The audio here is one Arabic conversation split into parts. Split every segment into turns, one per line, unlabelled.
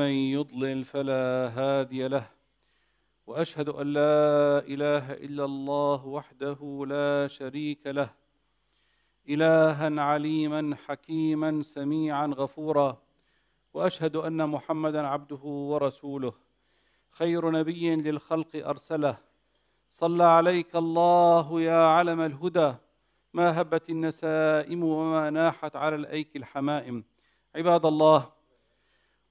ومن يضلل فلا هادي له واشهد ان لا اله الا الله وحده لا شريك له الها عليما حكيما سميعا غفورا واشهد ان محمدا عبده ورسوله خير نبي للخلق ارسله صلى عليك الله يا علم الهدى ما هبت النسائم وما ناحت على الايك الحمائم عباد الله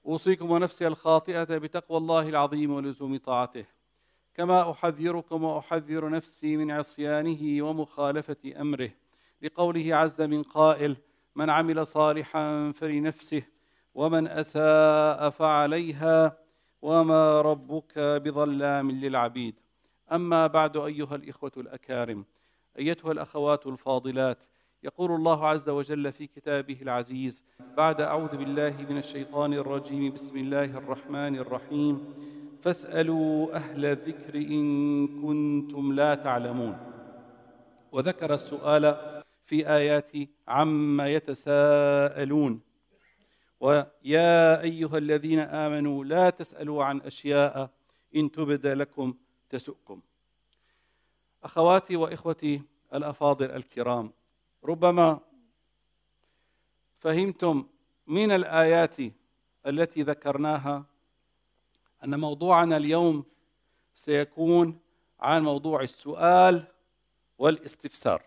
أوصيكم ونفسي الخاطئة بتقوى الله العظيم ولزوم طاعته كما أحذركم وأحذر نفسي من عصيانه ومخالفة أمره لقوله عز من قائل من عمل صالحا فلنفسه ومن أساء فعليها وما ربك بظلام للعبيد أما بعد أيها الإخوة الأكارم أيتها الأخوات الفاضلات يقول الله عز وجل في كتابه العزيز بعد أعوذ بالله من الشيطان الرجيم بسم الله الرحمن الرحيم فاسألوا أهل الذكر إن كنتم لا تعلمون وذكر السؤال في آيات عما يتساءلون ويا أيها الذين آمنوا لا تسألوا عن أشياء إن تبد لكم تسؤكم أخواتي وإخوتي الأفاضل الكرام ربما فهمتم من الايات التي ذكرناها ان موضوعنا اليوم سيكون عن موضوع السؤال والاستفسار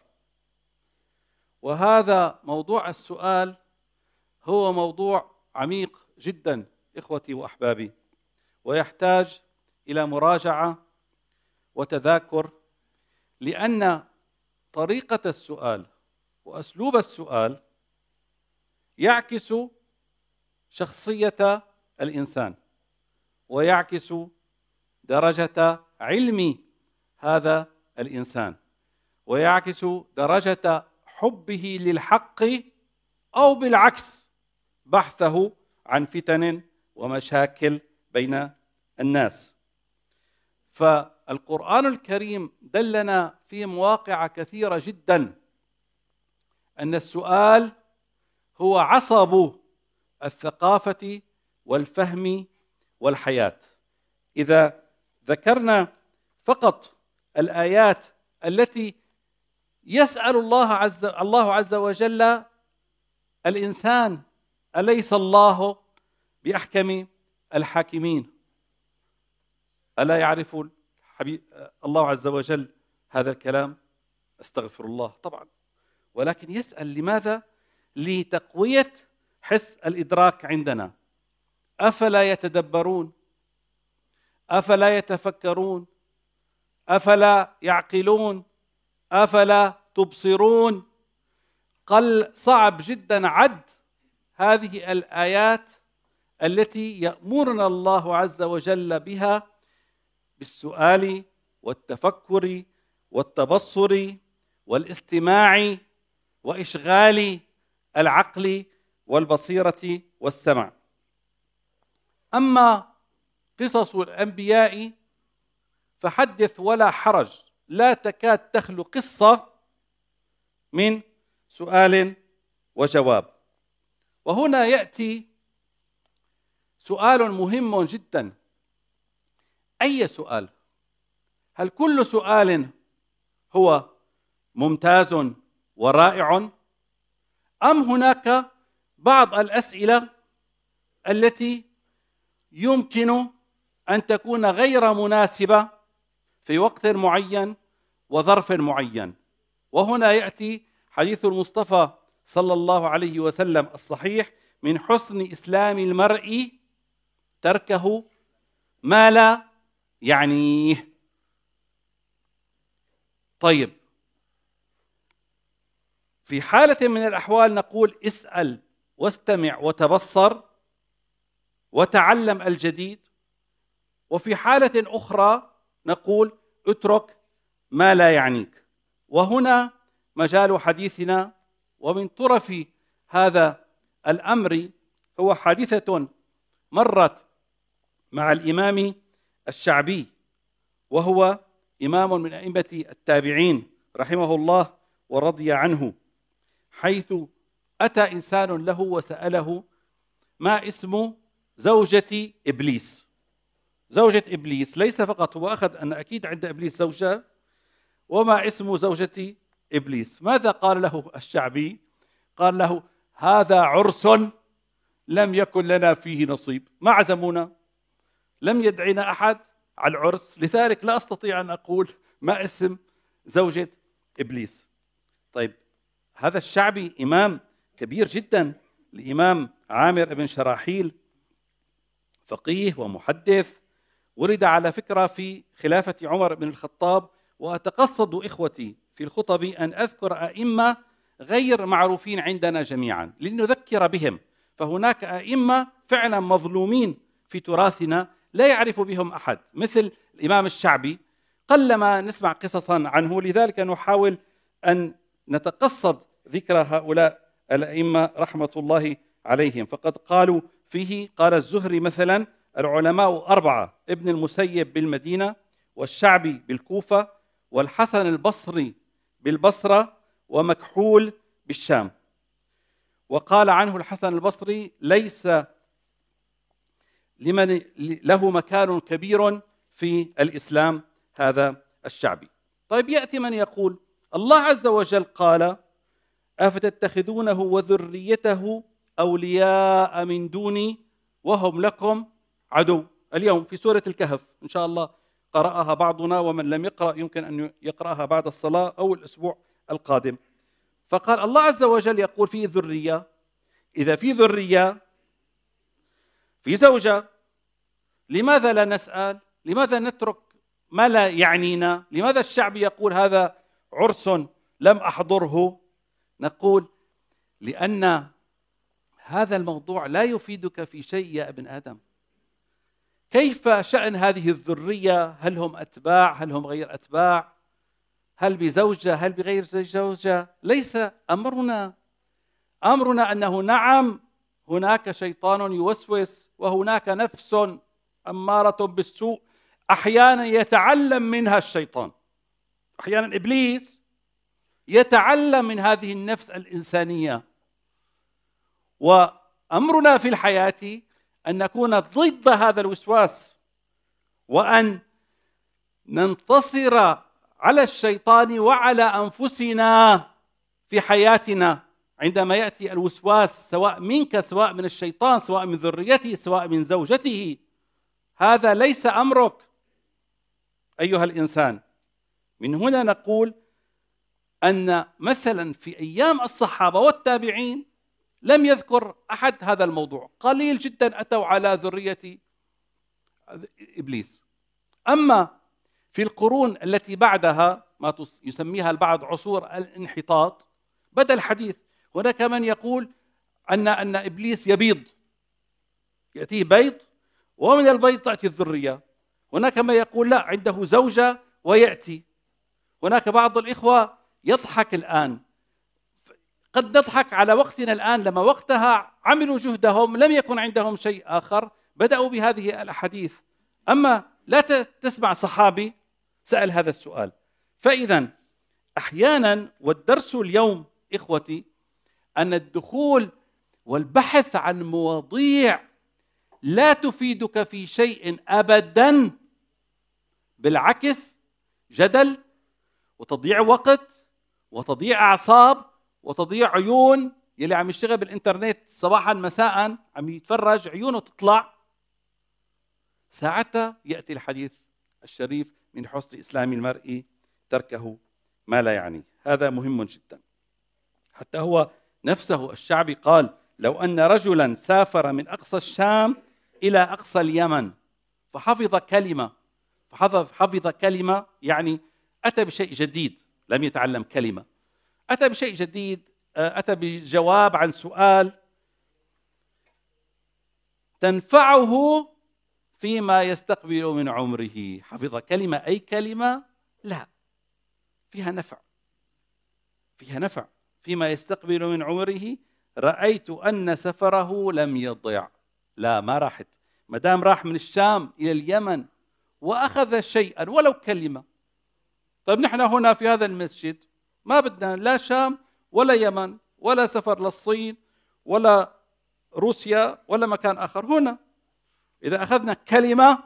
وهذا موضوع السؤال هو موضوع عميق جدا اخوتي واحبابي ويحتاج الى مراجعه وتذاكر لان طريقه السؤال واسلوب السؤال يعكس شخصيه الانسان ويعكس درجه علم هذا الانسان ويعكس درجه حبه للحق او بالعكس بحثه عن فتن ومشاكل بين الناس فالقران الكريم دلنا في مواقع كثيره جدا ان السؤال هو عصب الثقافه والفهم والحياه اذا ذكرنا فقط الايات التي يسال الله عز الله عز وجل الانسان اليس الله باحكم الحاكمين الا يعرف الله عز وجل هذا الكلام استغفر الله طبعا ولكن يسأل لماذا؟ لتقوية حس الإدراك عندنا أفلا يتدبرون أفلا يتفكرون أفلا يعقلون أفلا تبصرون قل صعب جدا عد هذه الآيات التي يأمرنا الله عز وجل بها بالسؤال والتفكر والتبصر والاستماع واشغال العقل والبصيره والسمع اما قصص الانبياء فحدث ولا حرج لا تكاد تخلو قصه من سؤال وجواب وهنا ياتي سؤال مهم جدا اي سؤال هل كل سؤال هو ممتاز ورائع أم هناك بعض الأسئلة التي يمكن أن تكون غير مناسبة في وقت معين وظرف معين وهنا يأتي حديث المصطفى صلى الله عليه وسلم الصحيح من حسن إسلام المرء تركه ما لا يعنيه طيب في حالة من الأحوال نقول اسأل واستمع وتبصر وتعلم الجديد وفي حالة أخرى نقول اترك ما لا يعنيك وهنا مجال حديثنا ومن طرف هذا الأمر هو حادثة مرت مع الإمام الشعبي وهو إمام من أئمة التابعين رحمه الله ورضي عنه حيث أتى إنسان له وسأله ما اسم زوجة إبليس زوجة إبليس ليس فقط هو أخذ أن أكيد عند إبليس زوجة وما اسم زوجة إبليس ماذا قال له الشعبي قال له هذا عرس لم يكن لنا فيه نصيب ما عزمونا لم يدعنا أحد على العرس لذلك لا أستطيع أن أقول ما اسم زوجة إبليس طيب هذا الشعبي إمام كبير جدا الإمام عامر بن شراحيل فقيه ومحدث ولد على فكرة في خلافة عمر بن الخطاب وأتقصد إخوتي في الخطب أن أذكر أئمة غير معروفين عندنا جميعا لنذكر بهم فهناك أئمة فعلا مظلومين في تراثنا لا يعرف بهم أحد مثل الإمام الشعبي قلما نسمع قصصا عنه لذلك نحاول أن نتقصد ذكر هؤلاء الأئمة رحمة الله عليهم فقد قالوا فيه قال الزهري مثلا العلماء أربعة ابن المسيب بالمدينة والشعبي بالكوفة والحسن البصري بالبصرة ومكحول بالشام وقال عنه الحسن البصري ليس لمن له مكان كبير في الإسلام هذا الشعبي طيب يأتي من يقول الله عز وجل قال افتتخذونه وذريته اولياء من دوني وهم لكم عدو اليوم في سوره الكهف ان شاء الله قراها بعضنا ومن لم يقرا يمكن ان يقراها بعد الصلاه او الاسبوع القادم فقال الله عز وجل يقول في ذريه اذا في ذريه في زوجه لماذا لا نسال لماذا نترك ما لا يعنينا لماذا الشعب يقول هذا عرس لم احضره نقول لان هذا الموضوع لا يفيدك في شيء يا ابن ادم كيف شان هذه الذريه هل هم اتباع هل هم غير اتباع هل بزوجه هل بغير زوجه ليس امرنا امرنا انه نعم هناك شيطان يوسوس وهناك نفس اماره بالسوء احيانا يتعلم منها الشيطان احيانا ابليس يتعلم من هذه النفس الانسانيه وامرنا في الحياه ان نكون ضد هذا الوسواس وان ننتصر على الشيطان وعلى انفسنا في حياتنا عندما ياتي الوسواس سواء منك سواء من الشيطان سواء من ذريته سواء من زوجته هذا ليس امرك ايها الانسان من هنا نقول أن مثلا في أيام الصحابة والتابعين لم يذكر أحد هذا الموضوع قليل جدا أتوا على ذرية إبليس أما في القرون التي بعدها ما يسميها البعض عصور الانحطاط بدأ الحديث هناك من يقول أن أن إبليس يبيض يأتيه بيض ومن البيض تأتي الذرية هناك من يقول لا عنده زوجة ويأتي هناك بعض الإخوة يضحك الآن قد نضحك على وقتنا الآن لما وقتها عملوا جهدهم لم يكن عندهم شيء آخر بدأوا بهذه الأحاديث أما لا تسمع صحابي سأل هذا السؤال فإذا أحيانا والدرس اليوم إخوتي أن الدخول والبحث عن مواضيع لا تفيدك في شيء أبدا بالعكس جدل وتضييع وقت وتضييع اعصاب وتضييع عيون يلي عم يشتغل بالانترنت صباحا مساء عم يتفرج عيونه تطلع ساعتها ياتي الحديث الشريف من حسن اسلام المرء تركه ما لا يعنيه هذا مهم جدا حتى هو نفسه الشعبي قال لو ان رجلا سافر من اقصى الشام الى اقصى اليمن فحفظ كلمه فحفظ حفظ كلمه يعني أتى بشيء جديد لم يتعلم كلمة أتى بشيء جديد آه، أتى بجواب عن سؤال تنفعه فيما يستقبل من عمره حفظ كلمة أي كلمة لا فيها نفع فيها نفع فيما يستقبل من عمره رأيت أن سفره لم يضع لا ما راحت ما دام راح من الشام إلى اليمن وأخذ شيئا ولو كلمة طيب نحن هنا في هذا المسجد ما بدنا لا شام ولا يمن ولا سفر للصين ولا روسيا ولا مكان اخر هنا اذا اخذنا كلمه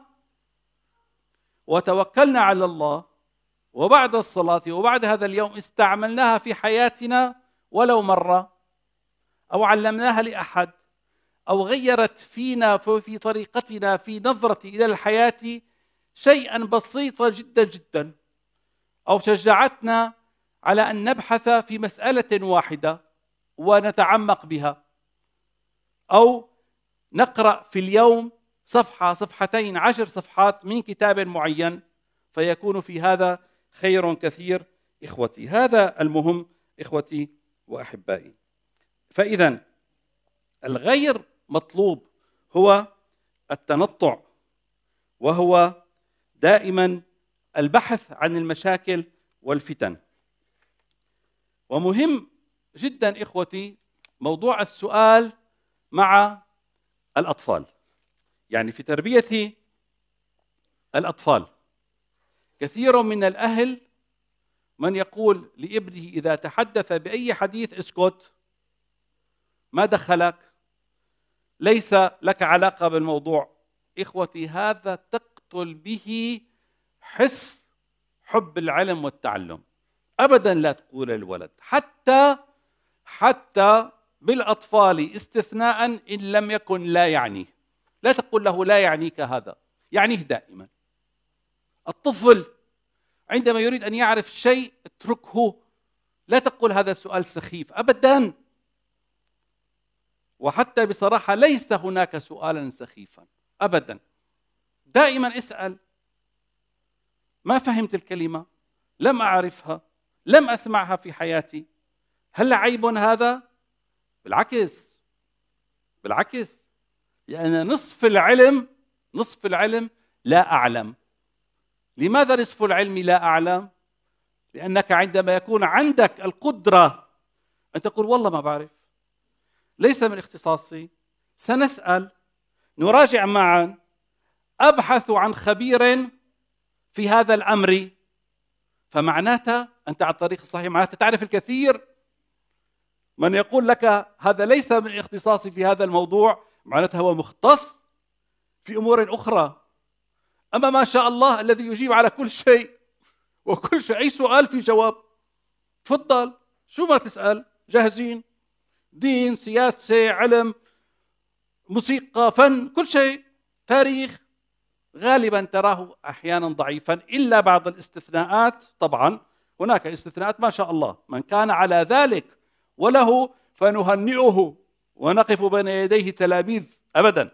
وتوكلنا على الله وبعد الصلاه وبعد هذا اليوم استعملناها في حياتنا ولو مره او علمناها لاحد او غيرت فينا في طريقتنا في نظرتي الى الحياه شيئا بسيطا جدا جدا أو شجعتنا على أن نبحث في مسألة واحدة ونتعمق بها أو نقرأ في اليوم صفحة صفحتين عشر صفحات من كتاب معين فيكون في هذا خير كثير إخوتي هذا المهم إخوتي وأحبائي فإذا الغير مطلوب هو التنطع وهو دائما البحث عن المشاكل والفتن ومهم جدا اخوتي موضوع السؤال مع الاطفال يعني في تربيه الاطفال كثير من الاهل من يقول لابنه اذا تحدث باي حديث اسكت ما دخلك ليس لك علاقه بالموضوع اخوتي هذا تقتل به حس حب العلم والتعلم ابدا لا تقول للولد حتى حتى بالاطفال استثناء ان لم يكن لا يعنيه لا تقول له لا يعنيك هذا يعنيه دائما الطفل عندما يريد ان يعرف شيء اتركه لا تقول هذا سؤال سخيف ابدا وحتى بصراحه ليس هناك سؤالا سخيفا ابدا دائما اسال ما فهمت الكلمة لم أعرفها لم أسمعها في حياتي هل عيب هذا؟ بالعكس بالعكس لأن نصف العلم نصف العلم لا أعلم لماذا نصف العلم لا أعلم؟ لأنك عندما يكون عندك القدرة أن تقول والله ما بعرف ليس من اختصاصي سنسأل نراجع معا أبحث عن خبير في هذا الامر فمعناته انت على الطريق الصحيح معناته تعرف الكثير من يقول لك هذا ليس من اختصاصي في هذا الموضوع معناته هو مختص في امور اخرى اما ما شاء الله الذي يجيب على كل شيء وكل شيء اي سؤال في جواب تفضل شو ما تسال جاهزين دين سياسه علم موسيقى فن كل شيء تاريخ غالبا تراه احيانا ضعيفا الا بعض الاستثناءات طبعا هناك استثناءات ما شاء الله من كان على ذلك وله فنهنئه ونقف بين يديه تلاميذ ابدا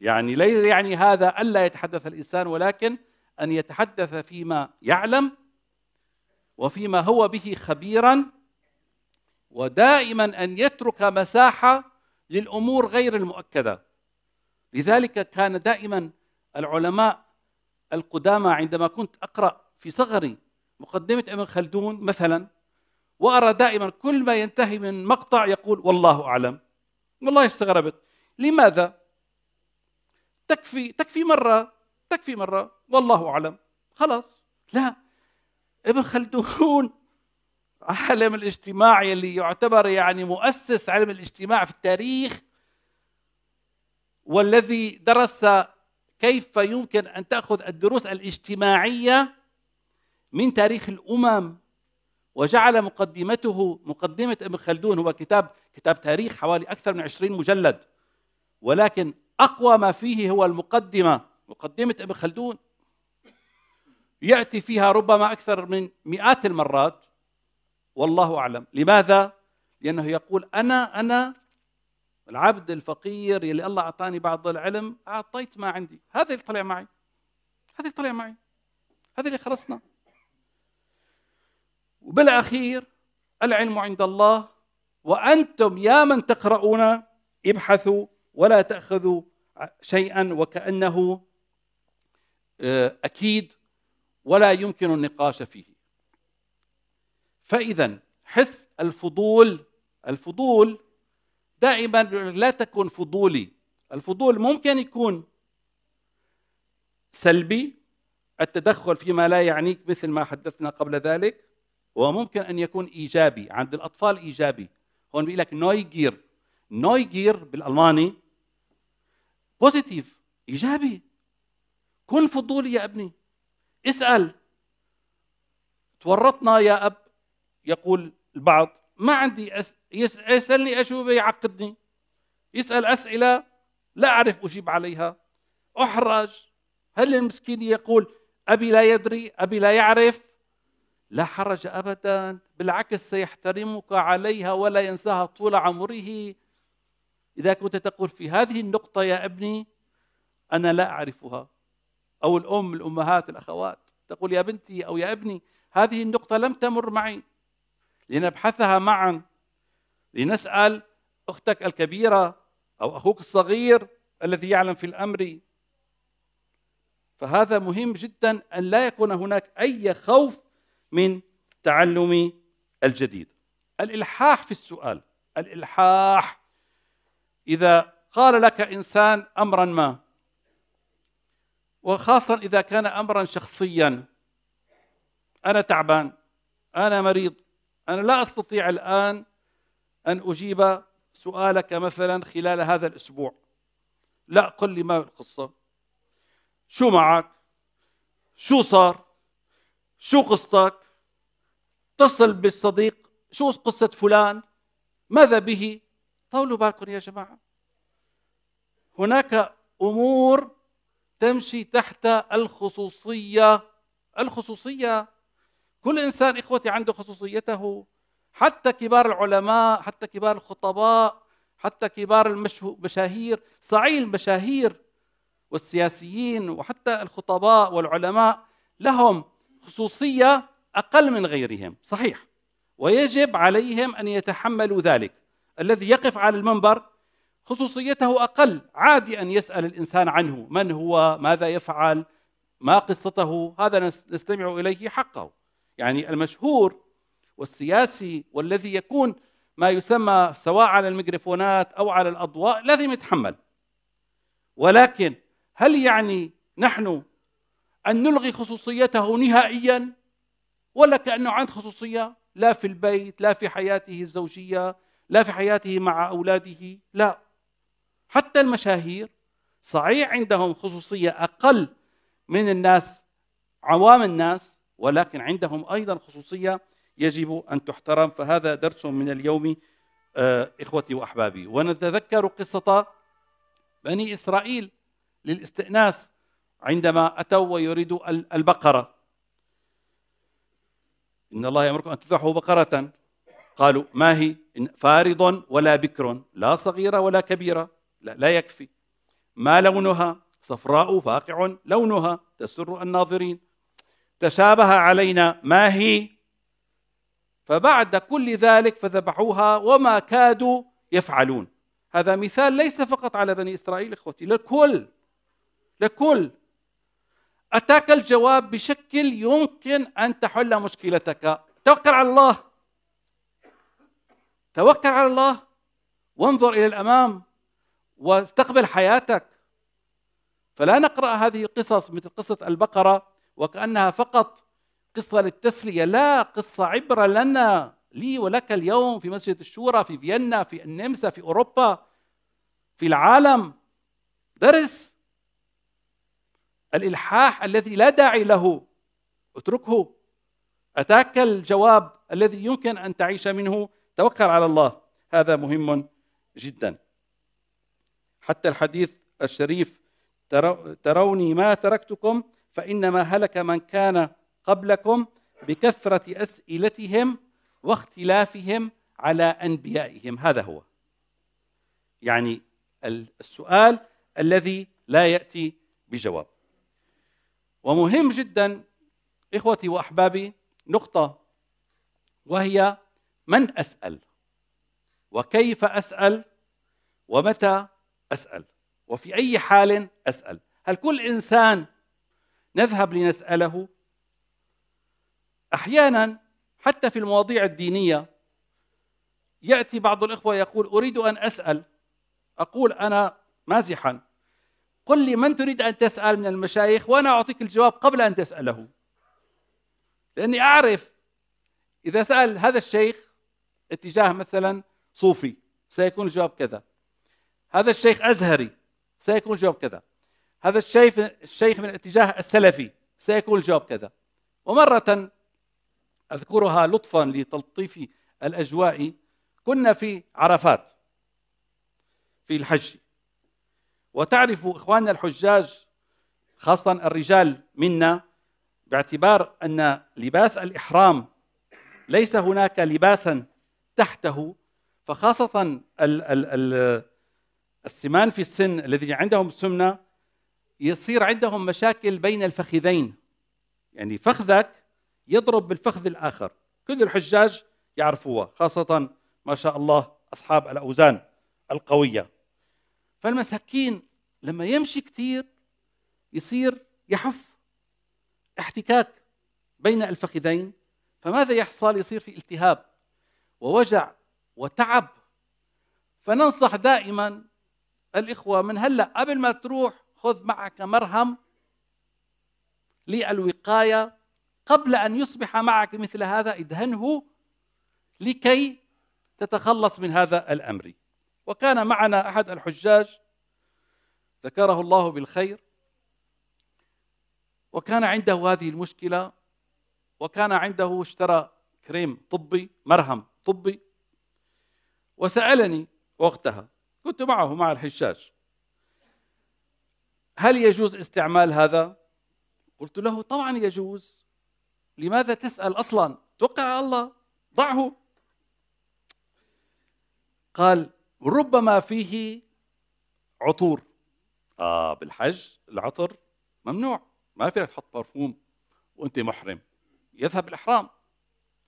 يعني لا يعني هذا الا يتحدث الانسان ولكن ان يتحدث فيما يعلم وفيما هو به خبيرا ودائما ان يترك مساحه للامور غير المؤكده لذلك كان دائما العلماء القدامى عندما كنت أقرأ في صغري مقدمة ابن خلدون مثلا وأرى دائما كل ما ينتهي من مقطع يقول والله أعلم والله استغربت لماذا؟ تكفي تكفي مرة تكفي مرة والله أعلم خلاص لا ابن خلدون علم الاجتماع اللي يعتبر يعني مؤسس علم الاجتماع في التاريخ والذي درس كيف يمكن ان تاخذ الدروس الاجتماعيه من تاريخ الامم وجعل مقدمته مقدمه ابن خلدون هو كتاب كتاب تاريخ حوالي اكثر من 20 مجلد ولكن اقوى ما فيه هو المقدمه مقدمه ابن خلدون ياتي فيها ربما اكثر من مئات المرات والله اعلم لماذا لانه يقول انا انا العبد الفقير يلي الله اعطاني بعض العلم اعطيت ما عندي هذا اللي طلع معي هذا اللي طلع معي هذا اللي خلصنا وبالاخير العلم عند الله وانتم يا من تقرؤون ابحثوا ولا تاخذوا شيئا وكانه آه، اكيد ولا يمكن النقاش فيه فاذا حس الفضول الفضول دائما لا تكن فضولي الفضول ممكن يكون سلبي التدخل فيما لا يعنيك مثل ما حدثنا قبل ذلك وممكن ان يكون ايجابي عند الاطفال ايجابي هون بيقول لك نويجير نويجير بالالماني بوزيتيف ايجابي كن فضولي يا ابني اسال تورطنا يا اب يقول البعض ما عندي أس... يسألني أجوبة يعقدني يسأل أسئلة لا أعرف أجيب عليها أحرج هل المسكين يقول أبي لا يدري أبي لا يعرف لا حرج أبدا بالعكس سيحترمك عليها ولا ينساها طول عمره إذا كنت تقول في هذه النقطة يا ابني أنا لا أعرفها أو الأم الأمهات الأخوات تقول يا بنتي أو يا ابني هذه النقطة لم تمر معي لنبحثها معا لنسال اختك الكبيره او اخوك الصغير الذي يعلم في الامر فهذا مهم جدا ان لا يكون هناك اي خوف من تعلم الجديد الالحاح في السؤال الالحاح اذا قال لك انسان امرا ما وخاصه اذا كان امرا شخصيا انا تعبان انا مريض أنا لا أستطيع الآن أن أجيب سؤالك مثلا خلال هذا الأسبوع لا قل لي ما القصة شو معك شو صار شو قصتك اتصل بالصديق شو قصة فلان ماذا به طولوا بالكم يا جماعة هناك أمور تمشي تحت الخصوصية الخصوصية كل انسان اخوتي عنده خصوصيته حتى كبار العلماء حتى كبار الخطباء حتى كبار المشاهير صاعي المشاهير والسياسيين وحتى الخطباء والعلماء لهم خصوصيه اقل من غيرهم صحيح ويجب عليهم ان يتحملوا ذلك الذي يقف على المنبر خصوصيته اقل عادي ان يسال الانسان عنه من هو ماذا يفعل ما قصته هذا نستمع اليه حقه يعني المشهور والسياسي والذي يكون ما يسمى سواء على الميكروفونات او على الاضواء لازم يتحمل ولكن هل يعني نحن ان نلغي خصوصيته نهائيا ولا كانه عنده خصوصيه لا في البيت لا في حياته الزوجيه لا في حياته مع اولاده لا حتى المشاهير صحيح عندهم خصوصيه اقل من الناس عوام الناس ولكن عندهم أيضا خصوصية يجب أن تحترم فهذا درس من اليوم آه، إخوتي وأحبابي ونتذكر قصة بني إسرائيل للاستئناس عندما أتوا ويريدوا البقرة إن الله يأمركم أن تذبحوا بقرة قالوا ما هي فارض ولا بكر لا صغيرة ولا كبيرة لا, لا يكفي ما لونها صفراء فاقع لونها تسر الناظرين تشابه علينا ما هي فبعد كل ذلك فذبحوها وما كادوا يفعلون هذا مثال ليس فقط على بني اسرائيل اخوتي لكل لكل اتاك الجواب بشكل يمكن ان تحل مشكلتك توكل على الله توكل على الله وانظر الى الامام واستقبل حياتك فلا نقرا هذه القصص مثل قصه البقره وكأنها فقط قصة للتسلية لا قصة عبرة لنا لي ولك اليوم في مسجد الشورى في فيينا في النمسا في أوروبا في العالم درس الإلحاح الذي لا داعي له اتركه أتاك الجواب الذي يمكن أن تعيش منه توكل على الله هذا مهم جدا حتى الحديث الشريف تروني ما تركتكم فإنما هلك من كان قبلكم بكثرة أسئلتهم واختلافهم على أنبيائهم هذا هو يعني السؤال الذي لا يأتي بجواب ومهم جدا إخوتي وأحبابي نقطة وهي من أسأل وكيف أسأل ومتى أسأل وفي أي حال أسأل هل كل إنسان نذهب لنسأله أحيانا حتى في المواضيع الدينية يأتي بعض الإخوة يقول أريد أن أسأل أقول أنا مازحا قل لي من تريد أن تسأل من المشايخ وأنا أعطيك الجواب قبل أن تسأله لأني أعرف إذا سأل هذا الشيخ اتجاه مثلا صوفي سيكون الجواب كذا هذا الشيخ أزهري سيكون الجواب كذا هذا الشيخ الشيخ من الاتجاه السلفي سيكون الجواب كذا ومرة أذكرها لطفا لتلطيف الأجواء كنا في عرفات في الحج وتعرف إخواننا الحجاج خاصة الرجال منا باعتبار أن لباس الإحرام ليس هناك لباسا تحته فخاصة ال ال ال السمان في السن الذي عندهم سمنة يصير عندهم مشاكل بين الفخذين يعني فخذك يضرب بالفخذ الآخر كل الحجاج يعرفوها خاصة ما شاء الله أصحاب الأوزان القوية فالمساكين لما يمشي كثير يصير يحف احتكاك بين الفخذين فماذا يحصل يصير في التهاب ووجع وتعب فننصح دائما الإخوة من هلأ قبل ما تروح خذ معك مرهم للوقاية قبل أن يصبح معك مثل هذا ادهنه لكي تتخلص من هذا الأمر وكان معنا أحد الحجاج ذكره الله بالخير وكان عنده هذه المشكلة وكان عنده اشترى كريم طبي مرهم طبي وسألني وقتها كنت معه مع الحجاج هل يجوز استعمال هذا؟ قلت له طبعا يجوز لماذا تسأل أصلا؟ توقع على الله ضعه قال ربما فيه عطور آه بالحج العطر ممنوع ما فيك تحط برفوم وانت محرم يذهب الاحرام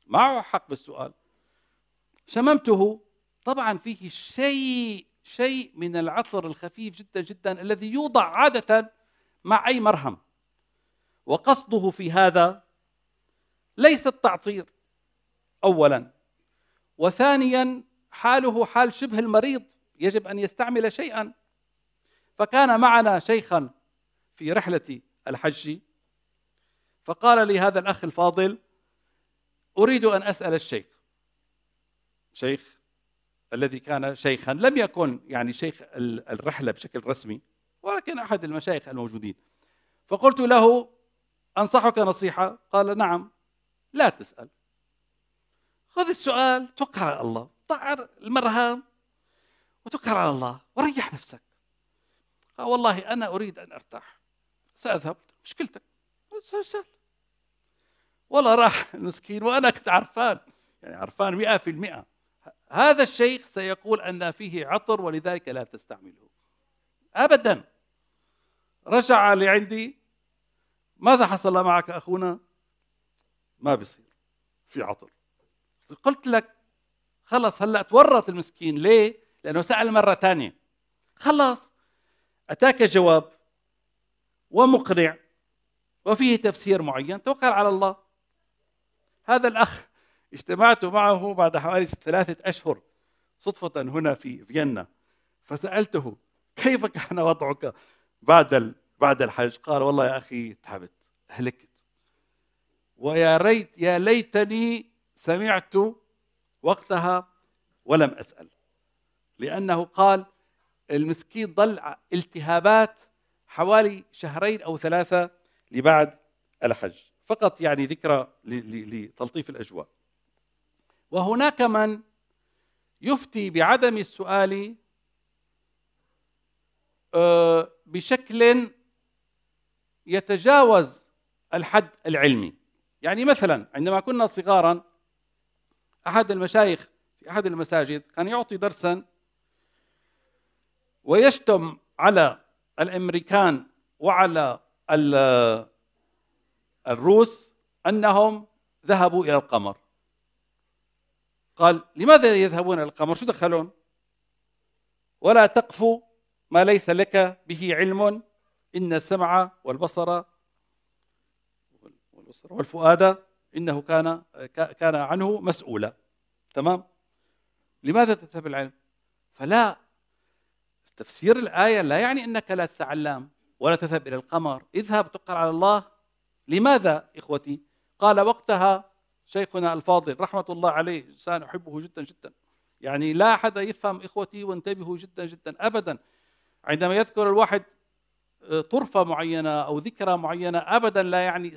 معه حق بالسؤال شممته طبعا فيه شيء شيء من العطر الخفيف جدا جدا الذي يوضع عادة مع أي مرهم وقصده في هذا ليس التعطير أولا وثانيا حاله حال شبه المريض يجب أن يستعمل شيئا فكان معنا شيخا في رحلة الحج فقال لي هذا الأخ الفاضل أريد أن أسأل الشيخ شيخ الذي كان شيخا لم يكن يعني شيخ الرحلة بشكل رسمي ولكن أحد المشايخ الموجودين فقلت له أنصحك نصيحة قال نعم لا تسأل خذ السؤال توقع على الله طعر المرهام وتوكل على الله وريح نفسك قال والله أنا أريد أن أرتاح سأذهب مشكلتك سأسأل والله راح المسكين وأنا كنت عرفان يعني عرفان مئة في المئة هذا الشيخ سيقول أن فيه عطر ولذلك لا تستعمله أبدا رجع لعندي ماذا حصل معك أخونا ما بصير في عطر قلت لك خلص هلا تورط المسكين ليه لأنه سأل مرة ثانية خلص أتاك جواب ومقنع وفيه تفسير معين توكل على الله هذا الأخ اجتمعت معه بعد حوالي ثلاثة أشهر صدفة هنا في فيينا فسألته كيف كان وضعك بعد بعد الحج قال والله يا أخي تعبت هلكت ويا ريت يا ليتني سمعت وقتها ولم أسأل لأنه قال المسكين ضل التهابات حوالي شهرين أو ثلاثة لبعد الحج فقط يعني ذكرى لتلطيف الأجواء وهناك من يفتي بعدم السؤال آه، بشكل يتجاوز الحد العلمي يعني مثلا عندما كنا صغارا احد المشايخ في احد المساجد كان يعطي درسا ويشتم على الامريكان وعلى الروس انهم ذهبوا الى القمر قال لماذا يذهبون إلى القمر شو دخلون ولا تقف ما ليس لك به علم إن السمع والبصر والبصر والفؤاد إنه كان كان عنه مسؤولا تمام لماذا تذهب العلم فلا تفسير الآية لا يعني أنك لا تتعلم ولا تذهب إلى القمر اذهب توكل على الله لماذا إخوتي قال وقتها شيخنا الفاضل رحمة الله عليه إنسان أحبه جدا جدا يعني لا أحد يفهم إخوتي وانتبهوا جدا جدا أبدا عندما يذكر الواحد آه، طرفة معينة أو ذكرى معينة أبدا لا يعني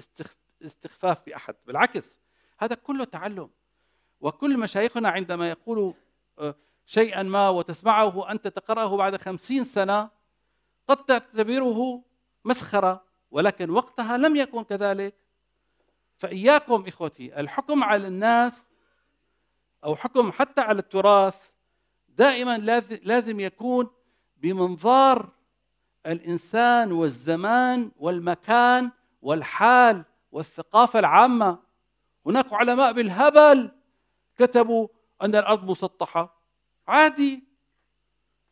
استخفاف بأحد بالعكس هذا كله تعلم وكل مشايخنا عندما يقولوا آه، شيئا ما وتسمعه أنت تقرأه بعد خمسين سنة قد تعتبره مسخرة ولكن وقتها لم يكن كذلك فإياكم إخوتي الحكم على الناس أو حكم حتى على التراث دائما لازم يكون بمنظار الإنسان والزمان والمكان والحال والثقافة العامة هناك علماء بالهبل كتبوا أن الأرض مسطحة عادي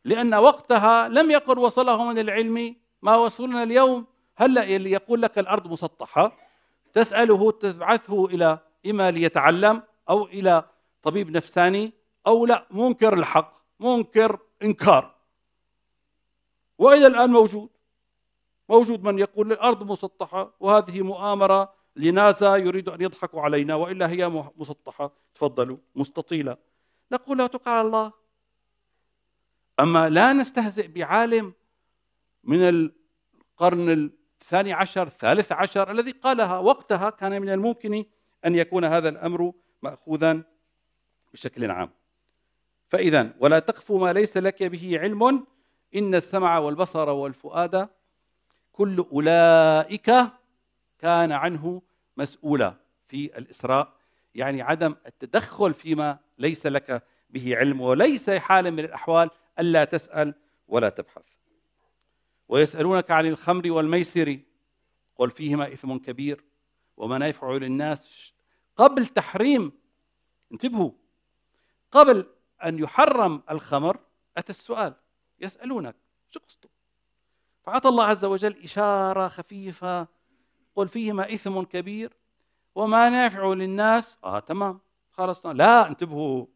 لأن وقتها لم يكن وصلهم من العلم ما وصلنا اليوم هلا اللي يقول لك الأرض مسطحة تسأله تبعثه إلى إما ليتعلم أو إلى طبيب نفساني أو لا منكر الحق منكر إنكار وإلى الآن موجود موجود من يقول الأرض مسطحة وهذه مؤامرة لناسا يريد أن يضحكوا علينا وإلا هي مسطحة تفضلوا مستطيلة نقول لا تقع على الله أما لا نستهزئ بعالم من القرن الثاني عشر الثالث عشر الذي قالها وقتها كان من الممكن أن يكون هذا الأمر مأخوذا بشكل عام فإذا ولا تقف ما ليس لك به علم إن السمع والبصر والفؤاد كل أولئك كان عنه مسؤولا في الإسراء يعني عدم التدخل فيما ليس لك به علم وليس حال من الأحوال ألا تسأل ولا تبحث ويسألونك عن الخمر والميسر قل فيهما إثم كبير ومنافع للناس قبل تحريم انتبهوا قبل أن يحرم الخمر أتى السؤال يسألونك شو قصته فعطى الله عز وجل إشارة خفيفة قل فيهما إثم كبير وما نافع للناس آه تمام خلصنا لا انتبهوا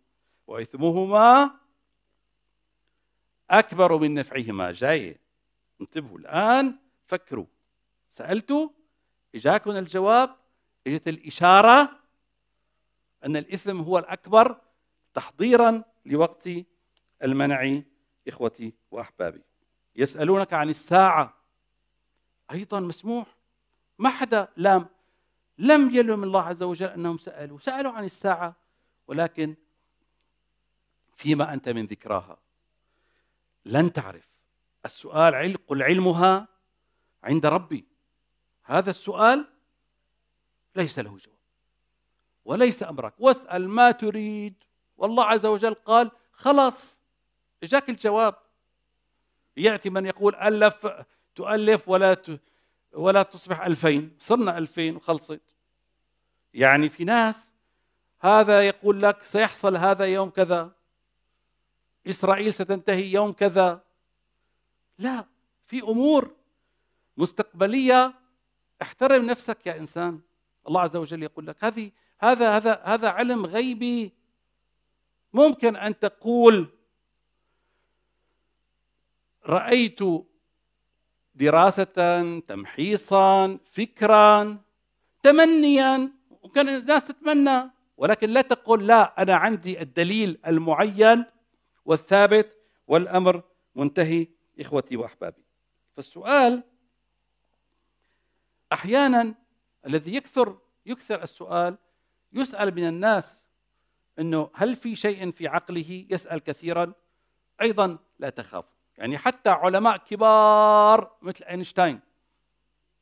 وإثمهما أكبر من نفعهما جاي انتبهوا الآن فكروا سألتوا إجاكم الجواب إجت الإشارة أن الإثم هو الأكبر تحضيرا لوقت المنع إخوتي وأحبابي يسألونك عن الساعة أيضا مسموح ما حدا لام لم يلوم الله عز وجل أنهم سألوا سألوا عن الساعة ولكن فيما أنت من ذكراها لن تعرف السؤال علم قل علمها عند ربي هذا السؤال ليس له جواب وليس امرك واسال ما تريد والله عز وجل قال خلاص اجاك الجواب ياتي من يقول الف تؤلف ولا ولا تصبح ألفين صرنا ألفين وخلصت يعني في ناس هذا يقول لك سيحصل هذا يوم كذا إسرائيل ستنتهي يوم كذا لا في امور مستقبليه احترم نفسك يا انسان الله عز وجل يقول لك هذه هذا هذا هذا علم غيبي ممكن ان تقول رايت دراسه تمحيصا فكرا تمنيا وكان الناس تتمنى ولكن لا تقول لا انا عندي الدليل المعين والثابت والامر منتهي إخوتي وأحبابي فالسؤال أحيانا الذي يكثر يكثر السؤال يسأل من الناس أنه هل في شيء في عقله يسأل كثيرا أيضا لا تخافوا يعني حتى علماء كبار مثل أينشتاين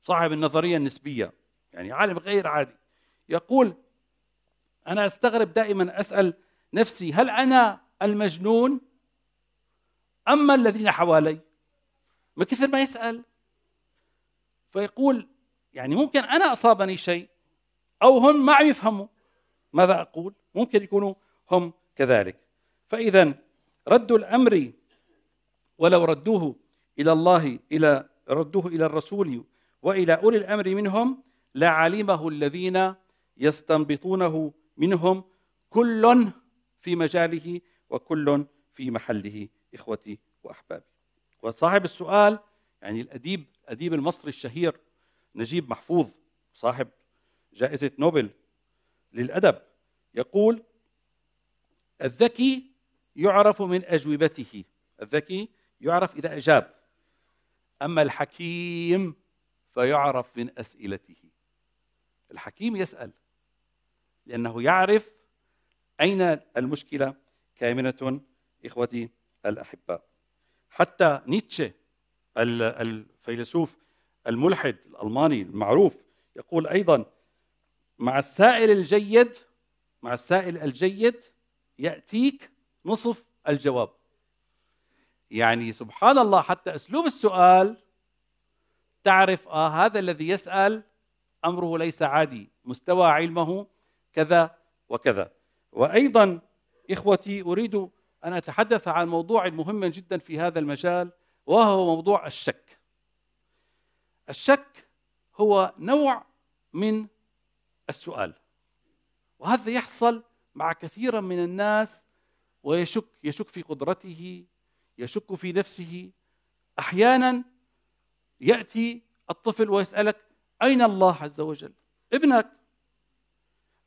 صاحب النظرية النسبية يعني عالم غير عادي يقول أنا أستغرب دائما أسأل نفسي هل أنا المجنون أما الذين حوالي ما كثر ما يسأل فيقول يعني ممكن أنا أصابني شيء أو هم ما عم يفهموا ماذا أقول ممكن يكونوا هم كذلك فإذا رد الأمر ولو ردوه إلى الله إلى ردوه إلى الرسول وإلى أولي الأمر منهم لعلمه الذين يستنبطونه منهم كل في مجاله وكل في محله إخوتي وأحبابي وصاحب السؤال يعني الأديب الأديب المصري الشهير نجيب محفوظ صاحب جائزة نوبل للأدب يقول الذكي يعرف من أجوبته الذكي يعرف إذا أجاب أما الحكيم فيعرف من أسئلته الحكيم يسأل لأنه يعرف أين المشكلة كامنة إخوتي الأحباء حتى نيتشه الفيلسوف الملحد الألماني المعروف يقول أيضا مع السائل الجيد مع السائل الجيد يأتيك نصف الجواب يعني سبحان الله حتى أسلوب السؤال تعرف آه هذا الذي يسأل أمره ليس عادي مستوى علمه كذا وكذا وأيضا إخوتي أريد أن أتحدث عن موضوع مهم جدا في هذا المجال وهو موضوع الشك الشك هو نوع من السؤال وهذا يحصل مع كثيرا من الناس ويشك يشك في قدرته يشك في نفسه احيانا ياتي الطفل ويسالك اين الله عز وجل ابنك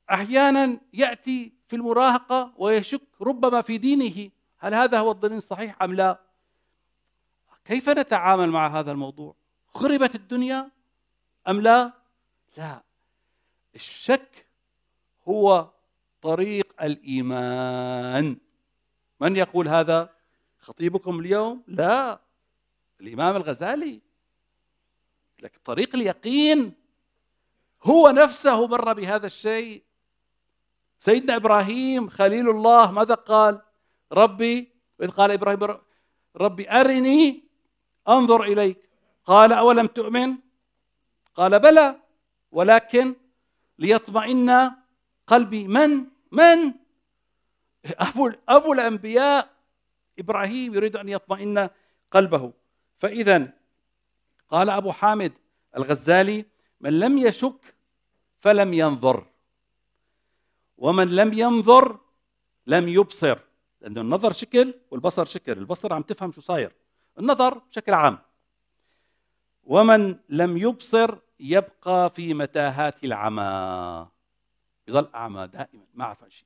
احيانا ياتي في المراهقة ويشك ربما في دينه هل هذا هو الدين الصحيح أم لا كيف نتعامل مع هذا الموضوع خربت الدنيا أم لا لا الشك هو طريق الإيمان من يقول هذا خطيبكم اليوم لا الإمام الغزالي لك طريق اليقين هو نفسه مر بهذا الشيء سيدنا إبراهيم خليل الله ماذا قال ربي إذ قال إبراهيم ربي أرني أنظر إليك قال أولم تؤمن قال بلى ولكن ليطمئن قلبي من من أبو, أبو الأنبياء إبراهيم يريد أن يطمئن قلبه فإذا قال أبو حامد الغزالي من لم يشك فلم ينظر ومن لم ينظر لم يبصر لأن النظر شكل والبصر شكل البصر عم تفهم شو صاير النظر بشكل عام ومن لم يبصر يبقى في متاهات العمى يظل أعمى دائما ما عرف شيء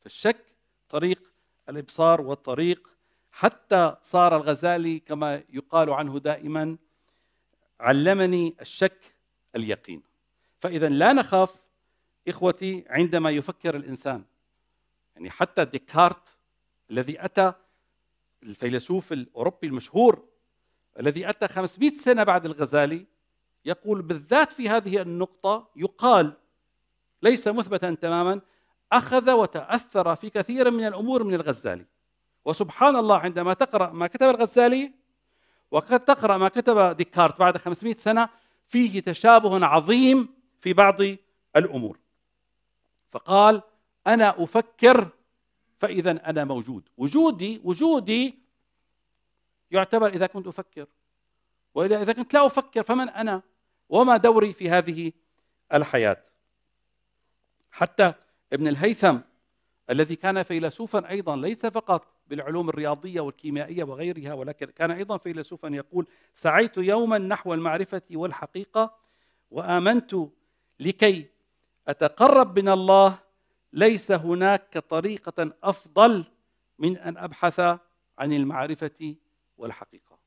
فالشك طريق الإبصار والطريق حتى صار الغزالي كما يقال عنه دائما علمني الشك اليقين فإذا لا نخاف اخوتي عندما يفكر الانسان يعني حتى ديكارت الذي اتى الفيلسوف الاوروبي المشهور الذي اتى 500 سنه بعد الغزالي يقول بالذات في هذه النقطه يقال ليس مثبتا تماما اخذ وتاثر في كثير من الامور من الغزالي وسبحان الله عندما تقرا ما كتب الغزالي وقد تقرا ما كتب ديكارت بعد 500 سنه فيه تشابه عظيم في بعض الامور فقال انا افكر فاذا انا موجود وجودي وجودي يعتبر اذا كنت افكر واذا اذا كنت لا افكر فمن انا وما دوري في هذه الحياه حتى ابن الهيثم الذي كان فيلسوفا ايضا ليس فقط بالعلوم الرياضيه والكيميائيه وغيرها ولكن كان ايضا فيلسوفا يقول سعيت يوما نحو المعرفه والحقيقه وامنت لكي اتقرب من الله ليس هناك طريقه افضل من ان ابحث عن المعرفه والحقيقه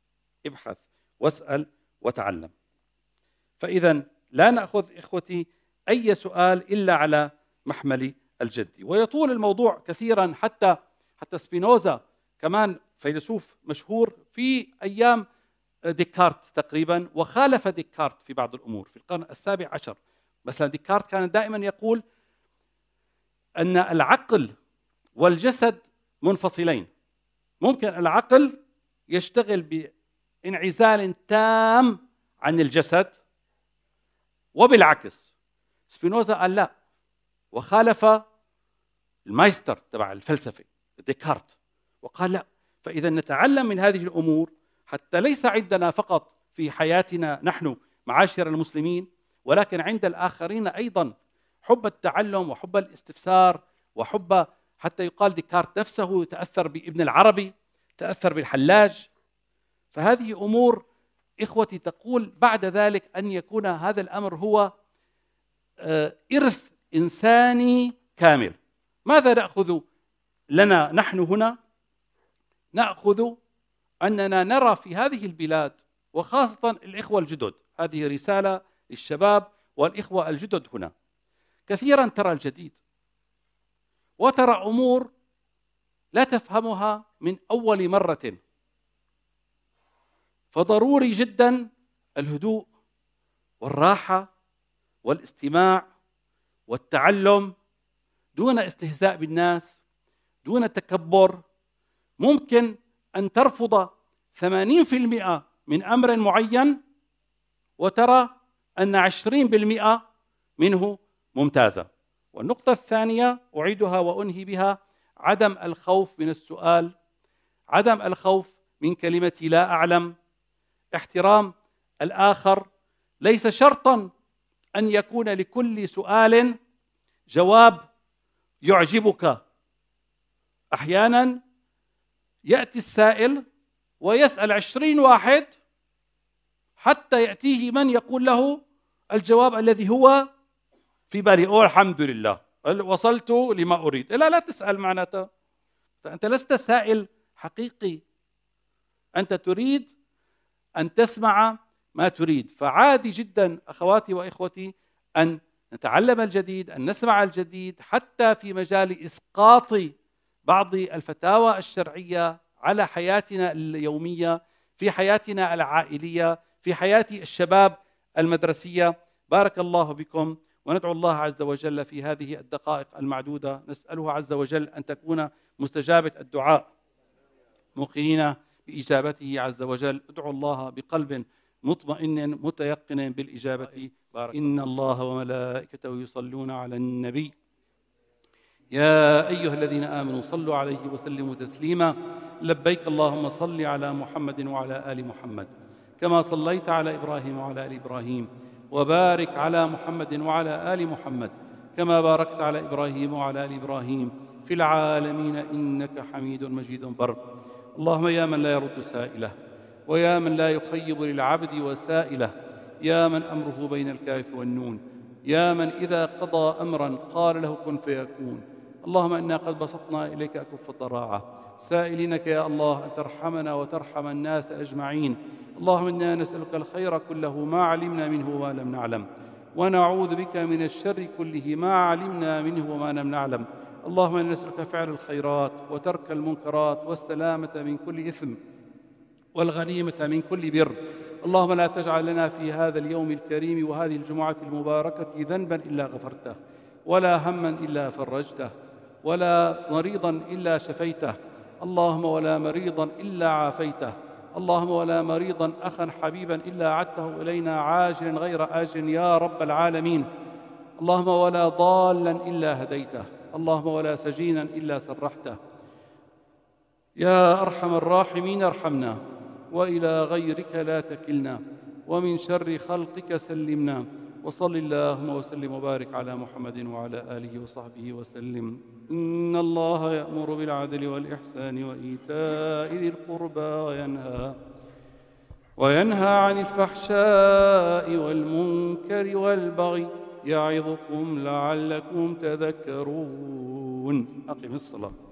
ابحث واسال وتعلم فاذا لا ناخذ اخوتي اي سؤال الا على محمل الجد ويطول الموضوع كثيرا حتى حتى سبينوزا كمان فيلسوف مشهور في ايام ديكارت تقريبا وخالف ديكارت في بعض الامور في القرن السابع عشر مثلا ديكارت كان دائما يقول أن العقل والجسد منفصلين ممكن العقل يشتغل بانعزال تام عن الجسد وبالعكس سبينوزا قال لا وخالف المايستر تبع الفلسفه ديكارت وقال لا فاذا نتعلم من هذه الامور حتى ليس عندنا فقط في حياتنا نحن معاشر المسلمين ولكن عند الآخرين أيضا حب التعلم وحب الاستفسار وحب حتى يقال ديكارت نفسه تأثر بابن العربي تأثر بالحلاج فهذه أمور إخوتي تقول بعد ذلك أن يكون هذا الأمر هو آه، إرث إنساني كامل ماذا نأخذ لنا نحن هنا نأخذ أننا نرى في هذه البلاد وخاصة الإخوة الجدد هذه رسالة للشباب والإخوة الجدد هنا كثيرا ترى الجديد وترى أمور لا تفهمها من أول مرة فضروري جدا الهدوء والراحة والاستماع والتعلم دون استهزاء بالناس دون تكبر ممكن أن ترفض 80% من أمر معين وترى أن 20% منه ممتازة والنقطة الثانية أعيدها وأنهي بها عدم الخوف من السؤال عدم الخوف من كلمة لا أعلم احترام الآخر ليس شرطا أن يكون لكل سؤال جواب يعجبك أحيانا يأتي السائل ويسأل عشرين واحد حتى يأتيه من يقول له الجواب الذي هو في بالي أو الحمد لله وصلت لما أريد لا لا تسأل معناته أنت لست سائل حقيقي أنت تريد أن تسمع ما تريد فعادي جدا أخواتي وإخوتي أن نتعلم الجديد أن نسمع الجديد حتى في مجال إسقاط بعض الفتاوى الشرعية على حياتنا اليومية في حياتنا العائلية في حياتي الشباب المدرسيه بارك الله بكم وندعو الله عز وجل في هذه الدقائق المعدوده نساله عز وجل ان تكون مستجابه الدعاء موقنين باجابته عز وجل ادعوا الله بقلب مطمئن متيقن بالاجابه بارك ان الله وملائكته يصلون على النبي يا ايها الذين امنوا صلوا عليه وسلموا تسليما لبيك اللهم صل على محمد وعلى ال محمد كما صليت على ابراهيم وعلى ال ابراهيم وبارك على محمد وعلى ال محمد كما باركت على ابراهيم وعلى ال ابراهيم في العالمين انك حميد مجيد بر اللهم يا من لا يرد سائله ويا من لا يخيب للعبد وسائله يا من امره بين الكاف والنون يا من اذا قضى امرا قال له كن فيكون اللهم انا قد بسطنا اليك اكف الضراعه سائلينك يا الله أن ترحمنا وترحم الناس أجمعين اللهم إنا نسألك الخير كله ما علمنا منه وما لم نعلم ونعوذ بك من الشر كله ما علمنا منه وما لم نعلم اللهم إنا نسألك فعل الخيرات وترك المنكرات والسلامة من كل إثم والغنيمة من كل بر اللهم لا تجعل لنا في هذا اليوم الكريم وهذه الجمعة المباركة ذنبا إلا غفرته ولا هما إلا فرجته ولا مريضا إلا شفيته اللهم ولا مريضا إلا عافيته اللهم ولا مريضا أخا حبيبا إلا عدته إلينا عاجلا غير آجل يا رب العالمين اللهم ولا ضالا إلا هديته اللهم ولا سجينا إلا سرحته يا أرحم الراحمين ارحمنا وإلى غيرك لا تكلنا ومن شر خلقك سلمنا وصل اللهم وسلم وبارك على محمد وعلى آله وصحبه وسلم إن الله يأمر بالعدل والإحسان وإيتاء ذي القربى وينهى وينهى عن الفحشاء والمنكر والبغي يعظكم لعلكم تذكرون أقم الصلاة